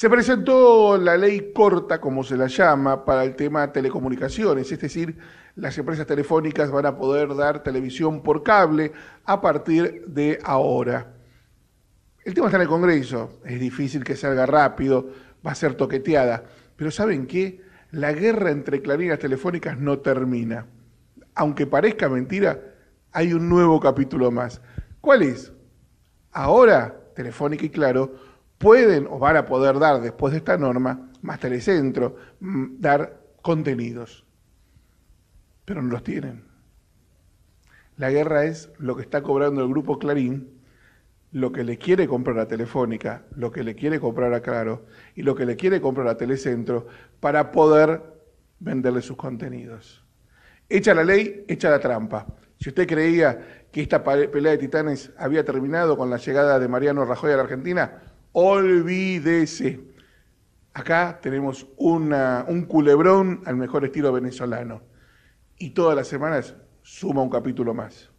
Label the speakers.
Speaker 1: Se presentó la ley corta, como se la llama, para el tema de telecomunicaciones, es decir, las empresas telefónicas van a poder dar televisión por cable a partir de ahora. El tema está en el Congreso, es difícil que salga rápido, va a ser toqueteada, pero ¿saben qué? La guerra entre clarinas telefónicas no termina. Aunque parezca mentira, hay un nuevo capítulo más. ¿Cuál es? Ahora, Telefónica y Claro pueden o van a poder dar después de esta norma, más telecentro, mm, dar contenidos, pero no los tienen. La guerra es lo que está cobrando el grupo Clarín, lo que le quiere comprar a Telefónica, lo que le quiere comprar a Claro y lo que le quiere comprar a Telecentro para poder venderle sus contenidos. Echa la ley, echa la trampa. Si usted creía que esta pelea de titanes había terminado con la llegada de Mariano Rajoy a la Argentina, olvídese. Acá tenemos una, un culebrón al mejor estilo venezolano. Y todas las semanas suma un capítulo más.